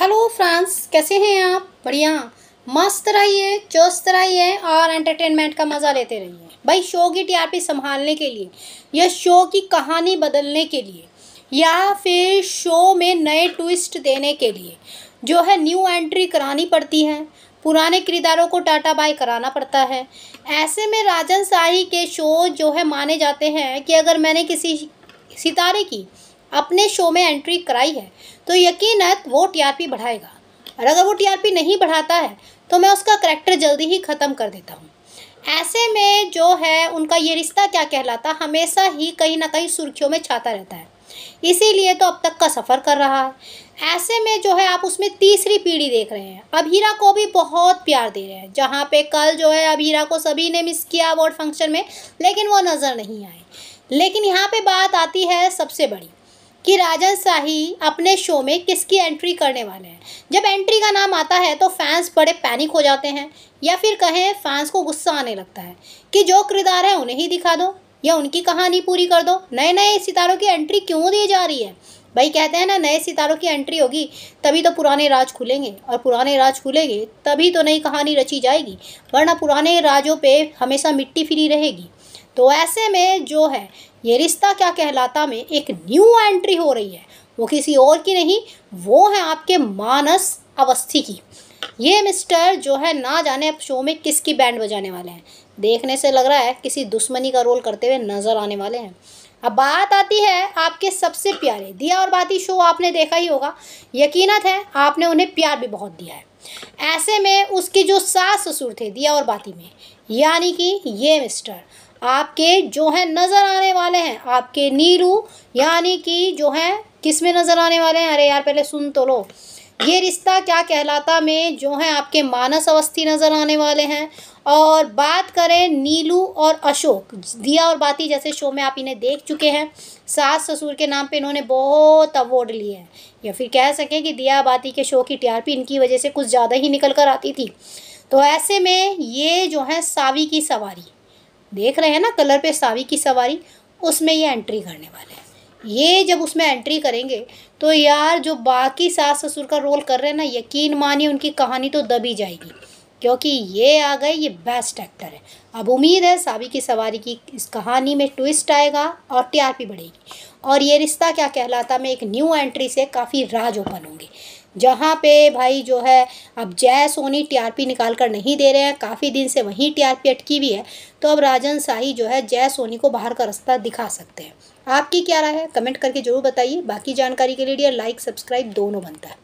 hello France कैसे हैं आप बढ़िया मस्त रहिए चुस्त रहिए और एंटरटेनमेंट का मज़ा लेते रहिए भाई शो की टीआरपी संभालने के लिए या शो की कहानी बदलने के लिए या फिर शो में नए ट्विस्ट देने के लिए जो है न्यू एंट्री करानी पड़ती है पुराने किरदारों को टाटा बाय कराना पड़ता है ऐसे में राजन शाही के शो जो है माने जाते हैं कि अगर मैंने किसी सितारे की अपने शो में एंट्री कराई है तो यकीन वो टीआरपी बढ़ाएगा और अगर वो टीआरपी नहीं बढ़ाता है तो मैं उसका करेक्टर जल्दी ही ख़त्म कर देता हूँ ऐसे में जो है उनका ये रिश्ता क्या कहलाता हमेशा ही कहीं ना कहीं सुर्खियों में छाता रहता है इसीलिए तो अब तक का सफ़र कर रहा है ऐसे में जो है आप उसमें तीसरी पीढ़ी देख रहे हैं अभीरा को भी बहुत प्यार दे रहे हैं जहाँ पे कल जो है अभीरा को सभी ने मिस किया अवार्ड फंक्शन में लेकिन वो नज़र नहीं आए लेकिन यहाँ पे बात आती है सबसे बड़ी कि राजन शाही अपने शो में किसकी एंट्री करने वाले हैं जब एंट्री का नाम आता है तो फैंस बड़े पैनिक हो जाते हैं या फिर कहें फैंस को गुस्सा आने लगता है कि जो किरदार है उन्हें ही दिखा दो या उनकी कहानी पूरी कर दो नए नए सितारों की एंट्री क्यों दी जा रही है भाई कहते हैं ना नए सितारों की एंट्री होगी तभी तो पुराने राज खुलेंगे और पुराने राज खुलेंगे तभी तो नई कहानी रची जाएगी वरना पुराने राजों पे हमेशा मिट्टी फिरी रहेगी तो ऐसे में जो है ये रिश्ता क्या कहलाता में एक न्यू एंट्री हो रही है वो किसी और की नहीं वो है आपके मानस अवस्थी की ये मिस्टर जो है ना जाने अब शो में किसकी बैंड बजाने वाले हैं देखने से लग रहा है किसी दुश्मनी का रोल करते हुए नज़र आने वाले हैं अब बात आती है आपके सबसे प्यारे दिया और बाती शो आपने देखा ही होगा यकीनत है आपने उन्हें प्यार भी बहुत दिया है ऐसे में उसकी जो सास ससुर थे दिया और बाती में यानी कि ये मिस्टर आपके जो है नज़र आने वाले हैं आपके नीरू यानी कि जो है किस में नज़र आने वाले हैं अरे यार पहले सुन तो लो ये रिश्ता क्या कहलाता में जो है आपके मानस अवस्थी नज़र आने वाले हैं और बात करें नीलू और अशोक दिया और बाती जैसे शो में आप इन्हें देख चुके हैं सास ससुर के नाम पे इन्होंने बहुत अवॉर्ड लिए हैं या फिर कह सकें कि दिया बाती के शो की टीआरपी इनकी वजह से कुछ ज़्यादा ही निकल कर आती थी तो ऐसे में ये जो है सावी की सवारी देख रहे हैं ना कलर पे सावी की सवारी उसमें ये एंट्री करने वाले हैं ये जब उसमें एंट्री करेंगे तो यार जो बाकी सास ससुर का रोल कर रहे हैं ना यकीन मानिए उनकी कहानी तो दबी जाएगी क्योंकि ये आ गए ये बेस्ट एक्टर है अब उम्मीद है सावी की सवारी की इस कहानी में ट्विस्ट आएगा और टी बढ़ेगी और ये रिश्ता क्या कहलाता मैं एक न्यू एंट्री से काफ़ी राज ओपन होंगे जहाँ पे भाई जो है अब जय सोनी टीआरपी निकाल कर नहीं दे रहे हैं काफ़ी दिन से वहीं टीआरपी अटकी हुई है तो अब राजन शाही जो है जय सोनी को बाहर का रास्ता दिखा सकते हैं आपकी क्या राय है कमेंट करके जरूर बताइए बाकी जानकारी के लिए लाइक सब्सक्राइब दोनों बनता है